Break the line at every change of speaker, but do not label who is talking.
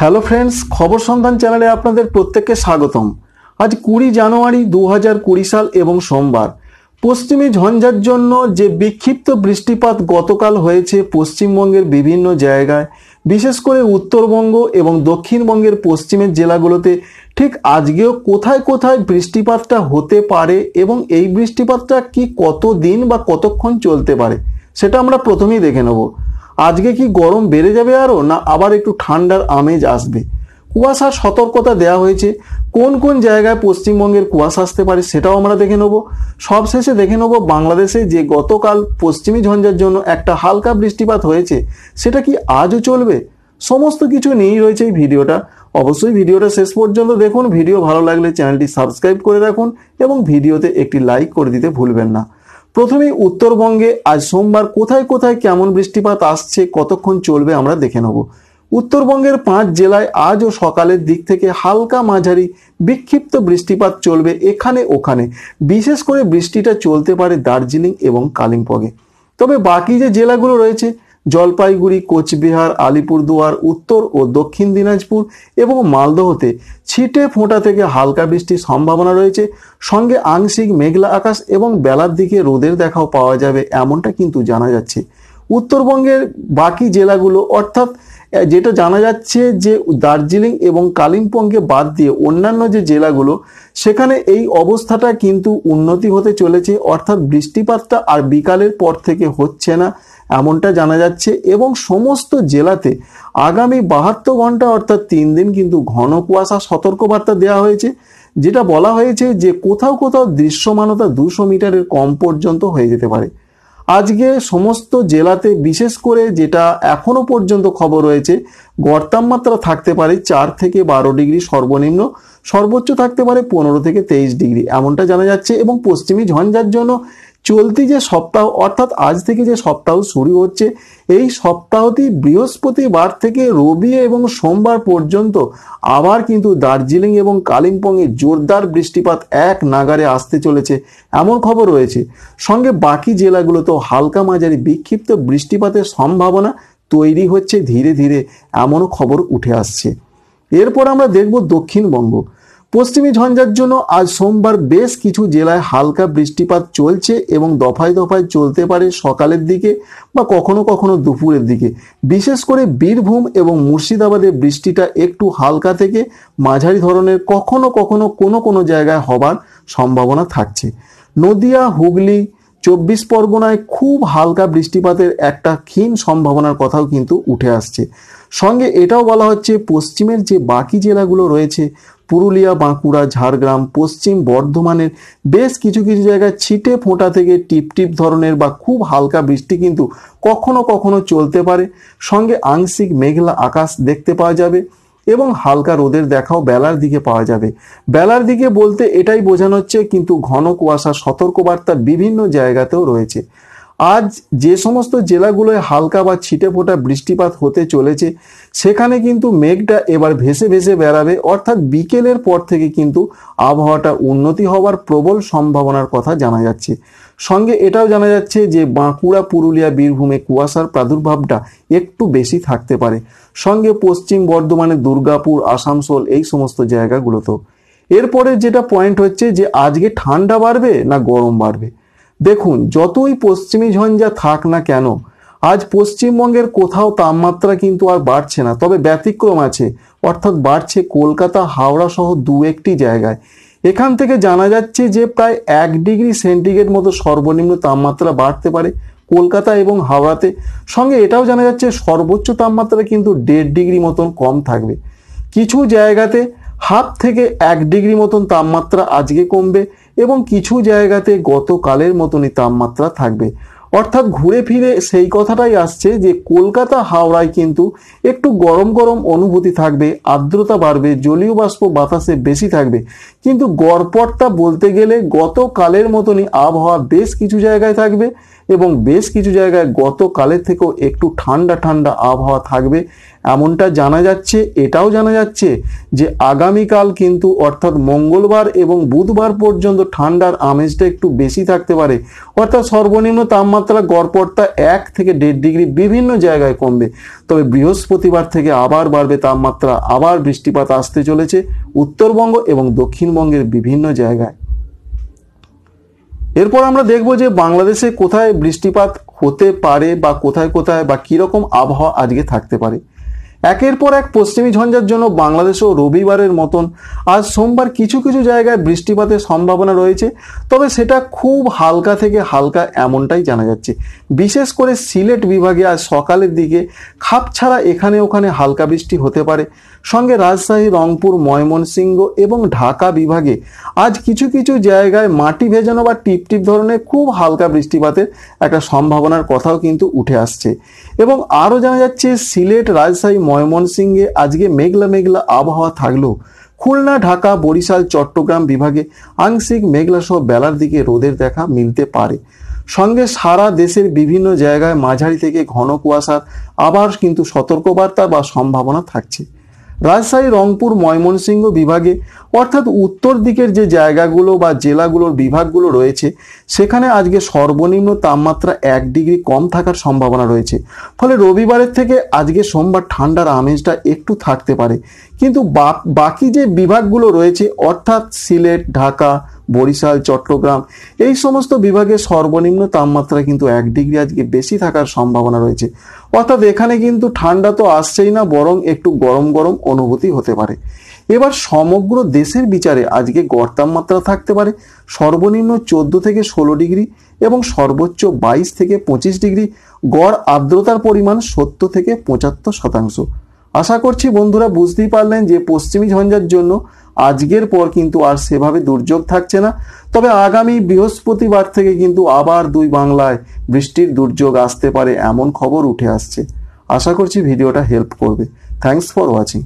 hello friends খবর সন্ধান চ্যানেলে আপনাদের প্রত্যেককে স্বাগতম আজ কুড়ি জানুয়ারি দু হাজার কুড়ি সাল এবং সোমবার পশ্চিমী ঝঞ্ঝার জন্য যে বিক্ষিপ্ত বৃষ্টিপাত গতকাল হয়েছে পশ্চিমবঙ্গের বিভিন্ন জায়গায় বিশেষ করে উত্তরবঙ্গ এবং দক্ষিণবঙ্গের পশ্চিমের জেলাগুলোতে ঠিক আজকেও কোথায় কোথায় বৃষ্টিপাতটা হতে পারে এবং এই বৃষ্টিপাতটা কি কত দিন বা কতক্ষণ চলতে পারে সেটা আমরা প্রথমেই দেখে নেবো আজকে কি গরম বেড়ে যাবে আরও না আবার একটু ঠান্ডার আমেজ আসবে কুয়াশার সতর্কতা দেওয়া হয়েছে কোন কোন জায়গায় পশ্চিমবঙ্গের কুয়াশা আসতে পারে সেটাও আমরা দেখে নেব সবশেষে দেখে নেব বাংলাদেশে যে গতকাল পশ্চিমী ঝঞ্ঝার জন্য একটা হালকা বৃষ্টিপাত হয়েছে সেটা কি আজও চলবে সমস্ত কিছু নিয়েই রয়েছে এই ভিডিওটা অবশ্যই ভিডিওটা শেষ পর্যন্ত দেখুন ভিডিও ভালো লাগলে চ্যানেলটি সাবস্ক্রাইব করে রাখুন এবং ভিডিওতে একটি লাইক করে দিতে ভুলবেন না প্রথমেই উত্তরবঙ্গে আজ সোমবার কোথায় কোথায় কেমন বৃষ্টিপাত আসছে কতক্ষণ চলবে আমরা দেখে নেব উত্তরবঙ্গের পাঁচ জেলায় আজও সকালের দিক থেকে হালকা মাঝারি বিক্ষিপ্ত বৃষ্টিপাত চলবে এখানে ওখানে বিশেষ করে বৃষ্টিটা চলতে পারে দার্জিলিং এবং কালিম্পগে তবে বাকি যে জেলাগুলো রয়েছে জলপাইগুড়ি কোচবিহার আলিপুরদুয়ার উত্তর ও দক্ষিণ দিনাজপুর এবং মালদহতে ছিটে ফোঁটা থেকে হালকা বৃষ্টির সম্ভাবনা রয়েছে সঙ্গে আংশিক মেঘলা আকাশ এবং বেলার দিকে রোদের দেখাও পাওয়া যাবে এমনটা কিন্তু জানা যাচ্ছে উত্তরবঙ্গের বাকি জেলাগুলো অর্থাৎ যেটা জানা যাচ্ছে যে দার্জিলিং এবং কালিম্পংকে বাদ দিয়ে অন্যান্য যে জেলাগুলো সেখানে এই অবস্থাটা কিন্তু উন্নতি হতে চলেছে অর্থাৎ বৃষ্টিপাতটা আর বিকালের পর থেকে হচ্ছে না এমনটা জানা যাচ্ছে এবং সমস্ত জেলাতে আগামী বাহাত্তর ঘন্টা অর্থাৎ তিন দিন কিন্তু ঘন কুয়াশা সতর্কবার্তা দেওয়া হয়েছে যেটা বলা হয়েছে যে কোথাও কোথাও দৃশ্যমানতা দুশো মিটারের কম পর্যন্ত হয়ে যেতে পারে আজকে সমস্ত জেলাতে বিশেষ করে যেটা এখনও পর্যন্ত খবর রয়েছে গড় তাপমাত্রা থাকতে পারে চার থেকে বারো ডিগ্রি সর্বনিম্ন সর্বোচ্চ থাকতে পারে পনেরো থেকে তেইশ ডিগ্রি এমনটা জানা যাচ্ছে এবং পশ্চিমী ঝঞ্ঝার জন্য চলতি যে সপ্তাহ অর্থাৎ আজ থেকে যে সপ্তাহ শুরু হচ্ছে এই সপ্তাহটি বৃহস্পতিবার থেকে রবি এবং সোমবার পর্যন্ত আবার কিন্তু দার্জিলিং এবং কালিম্পংয়ে জোরদার বৃষ্টিপাত এক নাগারে আসতে চলেছে এমন খবর রয়েছে সঙ্গে বাকি জেলাগুলোতেও হালকা মাঝারি বিক্ষিপ্ত বৃষ্টিপাতের সম্ভাবনা তৈরি হচ্ছে ধীরে ধীরে এমনও খবর উঠে আসছে এরপর আমরা দেখব দক্ষিণবঙ্গ পশ্চিমী ঝঞ্ঝার জন্য আজ সোমবার বেশ কিছু জেলায় হালকা বৃষ্টিপাত চলছে এবং দফায় দফায় চলতে পারে সকালের দিকে বা কখনো কখনো দুপুরের দিকে বিশেষ করে বীরভূম এবং মুর্শিদাবাদে বৃষ্টিটা একটু হালকা থেকে মাঝারি ধরনের কখনো কখনো কোনো কোনো জায়গায় হবার সম্ভাবনা থাকছে নদিয়া হুগলি চব্বিশ পরগনায় খুব হালকা বৃষ্টিপাতের একটা ক্ষীণ সম্ভাবনার কথাও কিন্তু উঠে আসছে সঙ্গে এটাও বলা হচ্ছে পশ্চিমের যে বাকি জেলাগুলো রয়েছে পুরুলিয়া বাঁকুড়া ঝাড়গ্রাম পশ্চিম বর্ধমানের বেশ কিছু কিছু জায়গায় ছিটে ফোঁটা থেকে টিপটিপ ধরনের বা খুব হালকা বৃষ্টি কিন্তু কখনো কখনো চলতে পারে সঙ্গে আংশিক মেঘলা আকাশ দেখতে পাওয়া যাবে এবং হালকা রোদের দেখাও বেলার দিকে পাওয়া যাবে বেলার দিকে বলতে এটাই বোঝানো হচ্ছে কিন্তু ঘন কুয়াশা সতর্কবার্তা বিভিন্ন জায়গাতেও রয়েছে আজ যে সমস্ত জেলাগুলোয় হালকা বা ছিটে ফোটা বৃষ্টিপাত হতে চলেছে সেখানে কিন্তু মেঘটা এবার ভেসে ভেসে বেড়াবে অর্থাৎ বিকেলের পর থেকে কিন্তু আবহাওয়াটা উন্নতি হওয়ার প্রবল সম্ভাবনার কথা জানা যাচ্ছে সঙ্গে এটাও জানা যাচ্ছে যে বাঁকুড়া পুরুলিয়া বীরভূমে কুয়াশার প্রাদুর্ভাবটা একটু বেশি থাকতে পারে সঙ্গে পশ্চিম বর্ধমানে দুর্গাপুর আসানসোল এই সমস্ত জায়গাগুলোতেও এরপরে যেটা পয়েন্ট হচ্ছে যে আজকে ঠান্ডা বাড়বে না গরম বাড়বে দেখুন যতই পশ্চিমী ঝঞ্ঝা থাক না কেন আজ পশ্চিমবঙ্গের কোথাও তাপমাত্রা কিন্তু আর বাড়ছে না তবে ব্যতিক্রম আছে অর্থাৎ বাড়ছে কলকাতা হাওড়া সহ দু একটি জায়গায় এখান থেকে জানা যাচ্ছে যে প্রায় এক ডিগ্রি সেন্টিগ্রেড মতো সর্বনিম্ন তাপমাত্রা বাড়তে পারে কলকাতা এবং হাওড়াতে সঙ্গে এটাও জানা যাচ্ছে সর্বোচ্চ তাপমাত্রা কিন্তু দেড় ডিগ্রি মতন কম থাকবে কিছু জায়গাতে হাফ থেকে এক ডিগ্রি মতন তাপমাত্রা আজকে কমবে এবং কিছু জায়গাতে গতকালের মতনই তাপমাত্রা থাকবে অর্থাৎ ঘুরে ফিরে সেই কথাটাই আসছে যে কলকাতা হাওড়ায় কিন্তু একটু গরম গরম অনুভূতি থাকবে আর্দ্রতা বাড়বে জলীয় বাষ্প বাতাসে বেশি থাকবে কিন্তু গড়পড়তা বলতে গেলে গতকালের মতনই আবহাওয়া বেশ কিছু জায়গায় থাকবে এবং বেশ কিছু জায়গায় গতকালের থেকেও একটু ঠান্ডা ঠান্ডা আবহাওয়া থাকবে এমনটা জানা যাচ্ছে এটাও জানা যাচ্ছে যে আগামীকাল কিন্তু অর্থাৎ মঙ্গলবার এবং বুধবার পর্যন্ত ঠান্ডার আমেজটা একটু বেশি থাকতে পারে অর্থাৎ সর্বনিম্ন তাপমাত্রা গড়পড়তা এক থেকে দেড় ডিগ্রি বিভিন্ন জায়গায় কমবে তবে বৃহস্পতিবার থেকে আবার বাড়বে তাপমাত্রা আবার বৃষ্টিপাত আসতে চলেছে উত্তরবঙ্গ এবং দক্ষিণ পশ্চিমবঙ্গের বিভিন্ন জায়গায় এরপর আমরা দেখব যে বাংলাদেশে কোথায় বৃষ্টিপাত হতে পারে বা কোথায় কোথায় বা কীরকম আবহাওয়া আজকে থাকতে পারে একের পর এক পশ্চিমী ঝঞ্ঝার জন্য ও রবিবারের মতন আজ সোমবার কিছু কিছু জায়গায় বৃষ্টিপাতের সম্ভাবনা রয়েছে তবে সেটা খুব হালকা থেকে হালকা এমনটাই জানা যাচ্ছে বিশেষ করে সিলেট বিভাগে আজ সকালের দিকে খাপ ছাড়া এখানে ওখানে হালকা বৃষ্টি হতে পারে সঙ্গে রাজশাহী রংপুর ময়মনসিংহ এবং ঢাকা বিভাগে আজ কিছু কিছু জায়গায় মাটি ভেজানো বা টিপ টিপ ধরনের খুব হালকা বৃষ্টিপাতের একটা সম্ভাবনার কথাও কিন্তু উঠে আসছে এবং আরও জানা যাচ্ছে সিলেট রাজশাহী ময়মনসিংহে আজকে মেঘলা মেঘলা আবহাওয়া থাকলেও খুলনা ঢাকা বরিশাল চট্টগ্রাম বিভাগে আংশিক মেঘলা সহ বেলার দিকে রোদের দেখা মিলতে পারে সঙ্গে সারা দেশের বিভিন্ন জায়গায় মাঝারি থেকে ঘন কুয়াশার আবার কিন্তু সতর্কবার্তা বা সম্ভাবনা থাকছে রাজশাহী রংপুর ময়মনসিংহ বিভাগে অর্থাৎ উত্তর দিকের যে জায়গাগুলো বা জেলাগুলোর বিভাগগুলো রয়েছে সেখানে আজকে সর্বনিম্ন তাপমাত্রা এক ডিগ্রি কম থাকার সম্ভাবনা রয়েছে ফলে রবিবারের থেকে আজকে সোমবার ঠান্ডার আমেজটা একটু থাকতে পারে কিন্তু বাকি যে বিভাগগুলো রয়েছে অর্থাৎ সিলেট ঢাকা বরিশাল চট্টগ্রাম এই সমস্ত বিভাগে সর্বনিম্ন তাপমাত্রা কিন্তু এক ডিগ্রি আজকে বেশি থাকার সম্ভাবনা রয়েছে অর্থাৎ এখানে কিন্তু ঠান্ডা তো আসছেই না বরং একটু গরম গরম অনুভূতি হতে পারে এবার সমগ্র দেশের বিচারে আজকে গড় তাপমাত্রা থাকতে পারে সর্বনিম্ন চোদ্দো থেকে ষোলো ডিগ্রি এবং সর্বোচ্চ বাইশ থেকে পঁচিশ ডিগ্রি গড় আর্দ্রতার পরিমাণ সত্তর থেকে পঁচাত্তর শতাংশ আশা করছি বন্ধুরা বুঝতেই পারলেন যে পশ্চিমী ঝঞ্ঝার জন্য আজকের পর কিন্তু আর সেভাবে দুর্যোগ থাকছে না তবে আগামী বৃহস্পতিবার থেকে কিন্তু আবার দুই বাংলায় বৃষ্টির দুর্যোগ আসতে পারে এমন খবর উঠে আসছে আশা করছি ভিডিওটা হেল্প করবে থ্যাংকস ফর ওয়াচিং